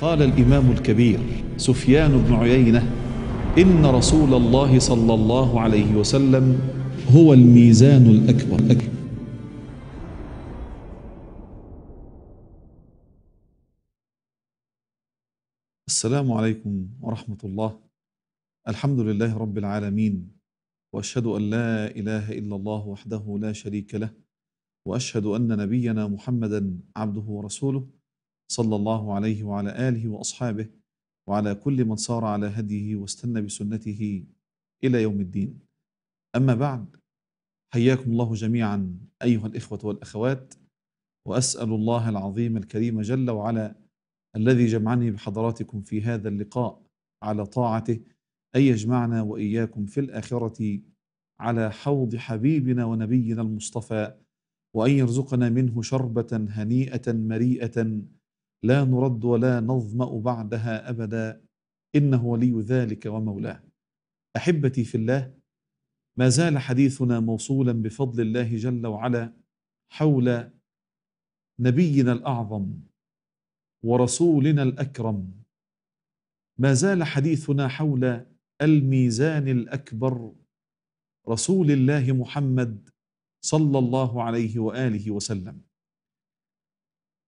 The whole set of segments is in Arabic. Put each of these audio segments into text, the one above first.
قال الإمام الكبير سفيان بن عيينة إن رسول الله صلى الله عليه وسلم هو الميزان الأكبر, السلام عليكم ورحمة الله الحمد لله رب العالمين وأشهد أن لا إله إلا الله وحده لا شريك له وأشهد أن نبينا محمدا عبده ورسوله صلى الله عليه وعلى آله وأصحابه وعلى كل من صار على هديه واستنى بسنته إلى يوم الدين أما بعد حياكم الله جميعا أيها الإخوة والأخوات وأسأل الله العظيم الكريم جل وعلا الذي جمعني بحضراتكم في هذا اللقاء على طاعته أن يجمعنا وإياكم في الآخرة على حوض حبيبنا ونبينا المصطفى وأن يرزقنا منه شربة هنيئة مريئة لا نرد ولا نظمأ بعدها أبدا إنه ولي ذلك ومولاه أحبتي في الله ما زال حديثنا موصولا بفضل الله جل وعلا حول نبينا الأعظم ورسولنا الأكرم ما زال حديثنا حول الميزان الأكبر رسول الله محمد صلى الله عليه وآله وسلم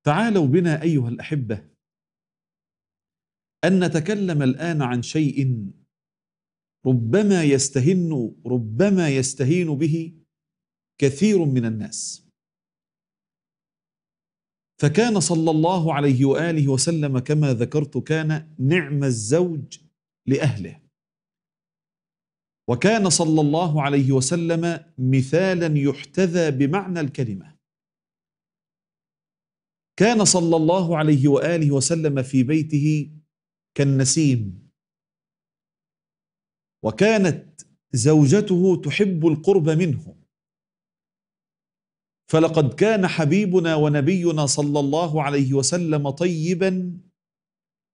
تعالوا بنا ايها الاحبه ان نتكلم الان عن شيء ربما يستهن ربما يستهين به كثير من الناس فكان صلى الله عليه واله وسلم كما ذكرت كان نعم الزوج لاهله وكان صلى الله عليه وسلم مثالا يحتذى بمعنى الكلمه كان صلى الله عليه واله وسلم في بيته كالنسيم وكانت زوجته تحب القرب منه فلقد كان حبيبنا ونبينا صلى الله عليه وسلم طيبا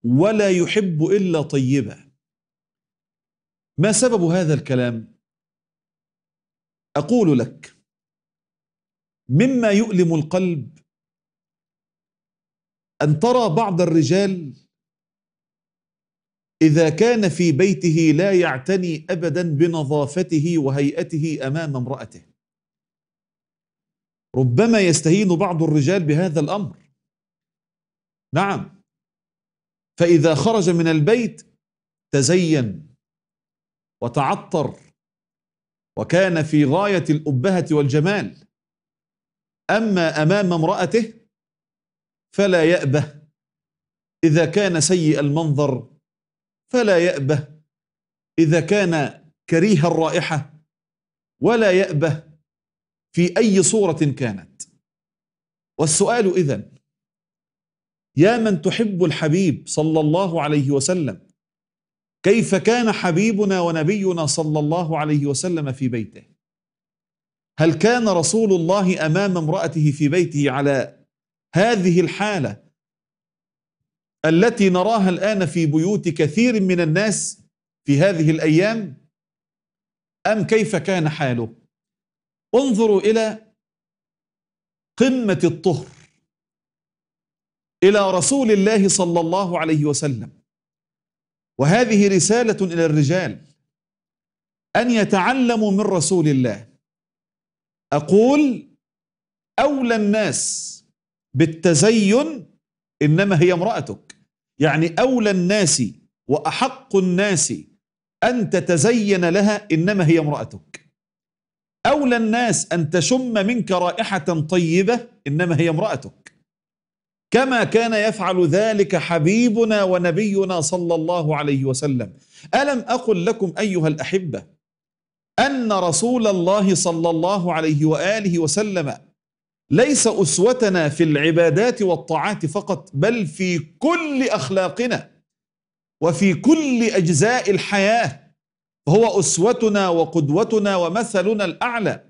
ولا يحب الا طيبا ما سبب هذا الكلام اقول لك مما يؤلم القلب أن ترى بعض الرجال إذا كان في بيته لا يعتني أبدا بنظافته وهيئته أمام امرأته ربما يستهين بعض الرجال بهذا الأمر نعم فإذا خرج من البيت تزين وتعطر وكان في غاية الأبهة والجمال أما أمام امرأته فلا يأبه إذا كان سيء المنظر فلا يأبه إذا كان كريه الرائحة ولا يأبه في أي صورة كانت والسؤال إذا يا من تحب الحبيب صلى الله عليه وسلم كيف كان حبيبنا ونبينا صلى الله عليه وسلم في بيته هل كان رسول الله أمام امرأته في بيته على هذه الحالة التي نراها الآن في بيوت كثير من الناس في هذه الأيام أم كيف كان حاله انظروا إلى قمة الطهر إلى رسول الله صلى الله عليه وسلم وهذه رسالة إلى الرجال أن يتعلموا من رسول الله أقول أولى الناس بالتزين إنما هي امرأتك يعني أولى الناس وأحق الناس أن تتزين لها إنما هي امرأتك أولى الناس أن تشم منك رائحة طيبة إنما هي امرأتك كما كان يفعل ذلك حبيبنا ونبينا صلى الله عليه وسلم ألم أقل لكم أيها الأحبة أن رسول الله صلى الله عليه وآله وسلم ليس أسوتنا في العبادات والطاعات فقط بل في كل أخلاقنا وفي كل أجزاء الحياة هو أسوتنا وقدوتنا ومثلنا الأعلى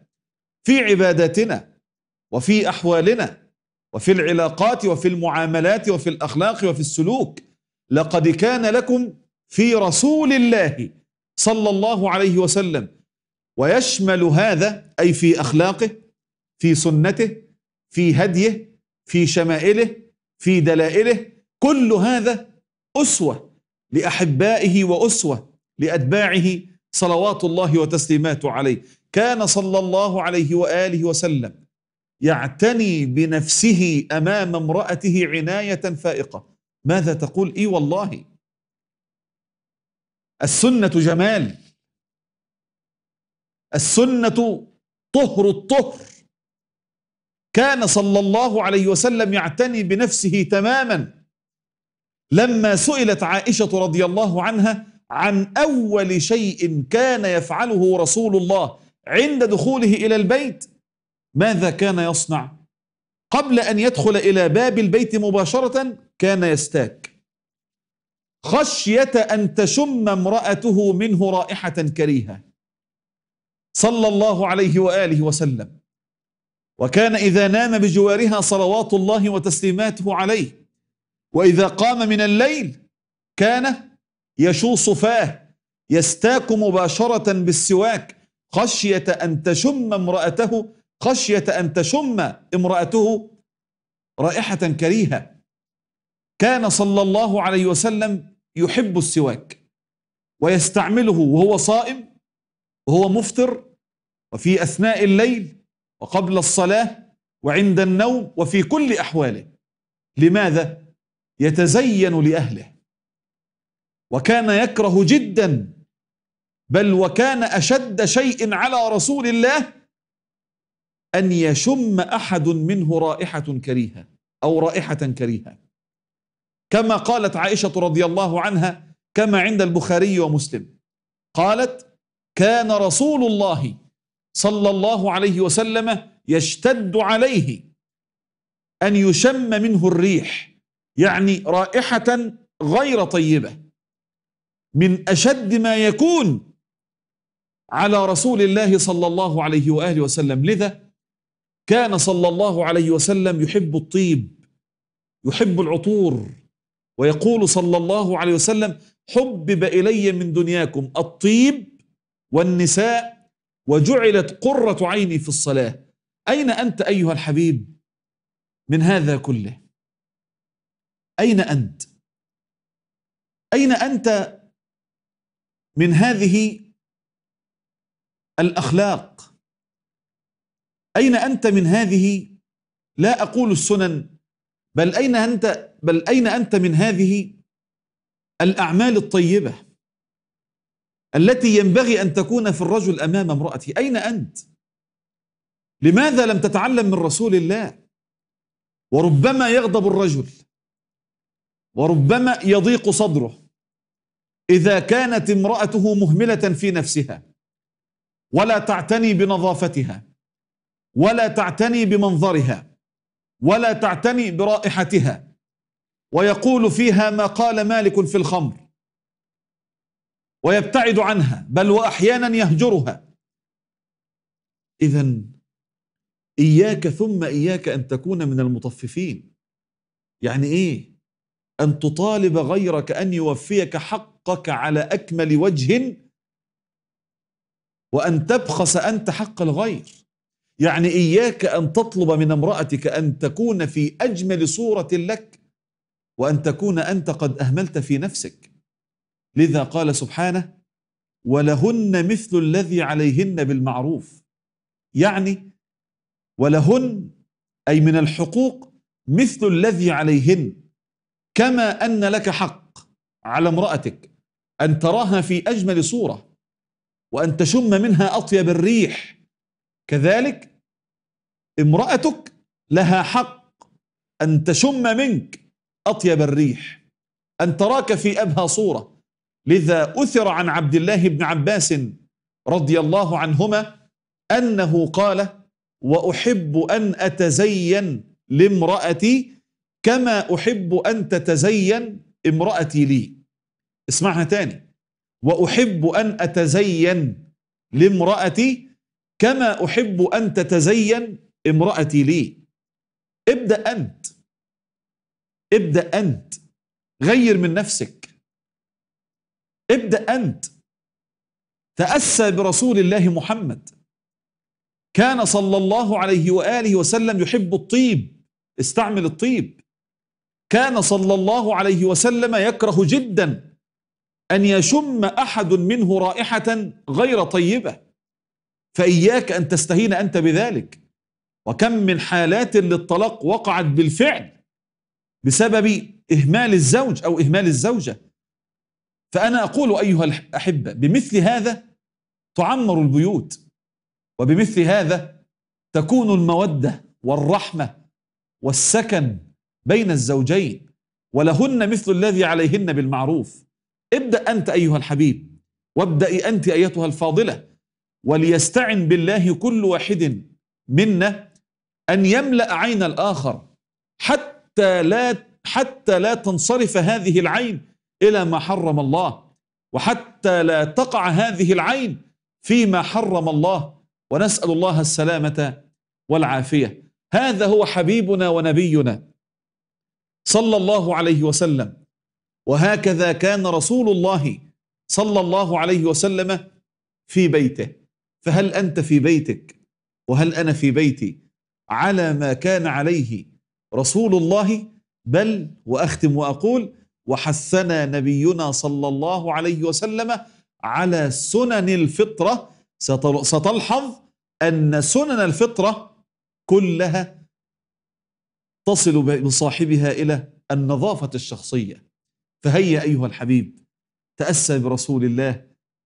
في عباداتنا وفي أحوالنا وفي العلاقات وفي المعاملات وفي الأخلاق وفي السلوك لقد كان لكم في رسول الله صلى الله عليه وسلم ويشمل هذا أي في أخلاقه في سنته في هديه في شمائله في دلائله كل هذا أسوة لأحبائه وأسوة لأتباعه صلوات الله وتسليماته عليه كان صلى الله عليه وآله وسلم يعتني بنفسه أمام امرأته عناية فائقة ماذا تقول إي والله السنة جمال السنة طهر الطهر كان صلى الله عليه وسلم يعتني بنفسه تماما لما سئلت عائشة رضي الله عنها عن أول شيء كان يفعله رسول الله عند دخوله إلى البيت ماذا كان يصنع قبل أن يدخل إلى باب البيت مباشرة كان يستاك خشية أن تشم امرأته منه رائحة كريهة صلى الله عليه وآله وسلم وكان إذا نام بجوارها صلوات الله وتسليماته عليه وإذا قام من الليل كان يشوص فاه يستاك مباشرة بالسواك خشية أن تشم امرأته خشية أن تشم امرأته رائحة كريهة كان صلى الله عليه وسلم يحب السواك ويستعمله وهو صائم وهو مفطر وفي أثناء الليل وقبل الصلاة وعند النوم وفي كل أحواله لماذا؟ يتزين لأهله وكان يكره جدا بل وكان أشد شيء على رسول الله أن يشم أحد منه رائحة كريهة أو رائحة كريهة كما قالت عائشة رضي الله عنها كما عند البخاري ومسلم قالت كان رسول الله صلى الله عليه وسلم يشتد عليه أن يشم منه الريح يعني رائحة غير طيبة من أشد ما يكون على رسول الله صلى الله عليه وآله وسلم لذا كان صلى الله عليه وسلم يحب الطيب يحب العطور ويقول صلى الله عليه وسلم حبب إلي من دنياكم الطيب والنساء وجعلت قرة عيني في الصلاة أين أنت أيها الحبيب من هذا كله أين أنت أين أنت من هذه الأخلاق أين أنت من هذه لا أقول السنن بل أين أنت بل أين أنت من هذه الأعمال الطيبة التي ينبغي أن تكون في الرجل أمام امرأته أين أنت؟ لماذا لم تتعلم من رسول الله؟ وربما يغضب الرجل وربما يضيق صدره إذا كانت امرأته مهملة في نفسها ولا تعتني بنظافتها ولا تعتني بمنظرها ولا تعتني برائحتها ويقول فيها ما قال مالك في الخمر ويبتعد عنها بل واحيانا يهجرها اذا اياك ثم اياك ان تكون من المطففين يعني ايه ان تطالب غيرك ان يوفيك حقك على اكمل وجه وان تبخس انت حق الغير يعني اياك ان تطلب من امراتك ان تكون في اجمل صوره لك وان تكون انت قد اهملت في نفسك لذا قال سبحانه ولهن مثل الذي عليهن بالمعروف يعني ولهن أي من الحقوق مثل الذي عليهن كما أن لك حق على امرأتك أن تراها في أجمل صورة وأن تشم منها أطيب الريح كذلك امرأتك لها حق أن تشم منك أطيب الريح أن تراك في أبهى صورة لذا أثر عن عبد الله بن عباس رضي الله عنهما أنه قال وأحب أن أتزين لامرأتي كما أحب أن تتزين امرأتي لي اسمعها تاني وأحب أن أتزين لامرأتي كما أحب أن تتزين امرأتي لي ابدأ أنت ابدأ أنت غير من نفسك ابدأ أنت تأسى برسول الله محمد كان صلى الله عليه وآله وسلم يحب الطيب استعمل الطيب كان صلى الله عليه وسلم يكره جدا أن يشم أحد منه رائحة غير طيبة فإياك أن تستهين أنت بذلك وكم من حالات للطلاق وقعت بالفعل بسبب إهمال الزوج أو إهمال الزوجة فأنا أقول أيها الأحبة بمثل هذا تعمر البيوت وبمثل هذا تكون المودة والرحمة والسكن بين الزوجين ولهن مثل الذي عليهن بالمعروف ابدأ أنت أيها الحبيب وابدأي أنت أيتها الفاضلة وليستعن بالله كل واحد منا أن يملأ عين الآخر حتى لا حتى لا تنصرف هذه العين إلى ما حرم الله وحتى لا تقع هذه العين فيما حرم الله ونسأل الله السلامة والعافية هذا هو حبيبنا ونبينا صلى الله عليه وسلم وهكذا كان رسول الله صلى الله عليه وسلم في بيته فهل أنت في بيتك وهل أنا في بيتي على ما كان عليه رسول الله بل وأختم وأقول وحثنا نبينا صلى الله عليه وسلم على سنن الفطرة ستلحظ أن سنن الفطرة كلها تصل بصاحبها إلى النظافة الشخصية فهيا أيها الحبيب تأسى برسول الله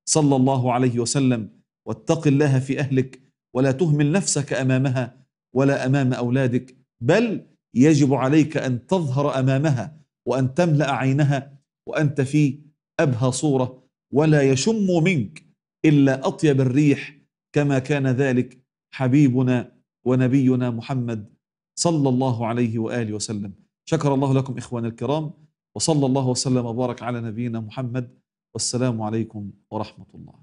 صلى الله عليه وسلم واتق الله في أهلك ولا تهمل نفسك أمامها ولا أمام أولادك بل يجب عليك أن تظهر أمامها وأن تملأ عينها وأنت في أبهى صورة ولا يشم منك إلا أطيب الريح كما كان ذلك حبيبنا ونبينا محمد صلى الله عليه وآله وسلم شكر الله لكم إخواني الكرام وصلى الله وسلم وبارك على نبينا محمد والسلام عليكم ورحمة الله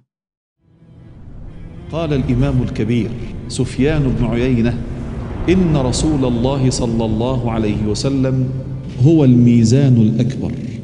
قال الإمام الكبير سفيان بن عيينة إن رسول الله صلى الله عليه وسلم هو الميزان الأكبر